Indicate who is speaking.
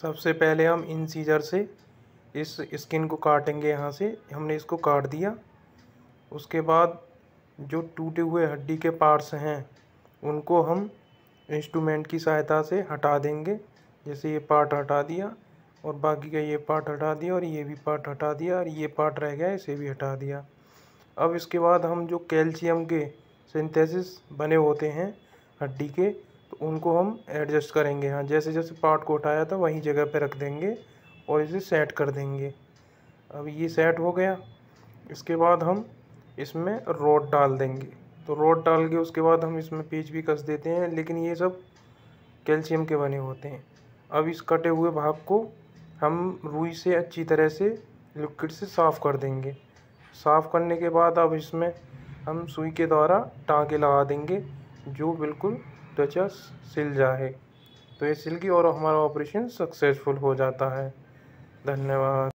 Speaker 1: सबसे पहले हम इन सीजर से इस स्किन को काटेंगे यहाँ से हमने इसको काट दिया उसके बाद जो टूटे हुए हड्डी के पार्ट्स हैं उनको हम इंस्ट्रूमेंट की सहायता से हटा देंगे जैसे ये पार्ट हटा दिया और बाकी का ये पार्ट हटा दिया और ये भी पार्ट हटा दिया और ये पार्ट रह गया इसे भी हटा दिया अब इसके बाद हम जो कैल्शियम के सिंथेसिस बने होते हैं हड्डी के उनको हम एडजस्ट करेंगे हाँ जैसे जैसे पार्ट को उठाया था वहीं जगह पे रख देंगे और इसे सेट कर देंगे अब ये सेट हो गया इसके बाद हम इसमें रोड डाल देंगे तो रोड डाल के उसके बाद हम इसमें पेच भी कस देते हैं लेकिन ये सब कैल्शियम के बने होते हैं अब इस कटे हुए भाग को हम रुई से अच्छी तरह से लिक्विड से साफ़ कर देंगे साफ़ करने के बाद अब इसमें हम सुई के द्वारा टाँके लगा देंगे जो बिल्कुल त्वचा सिल जाए तो ये सिलगी और हमारा ऑपरेशन सक्सेसफुल हो जाता है धन्यवाद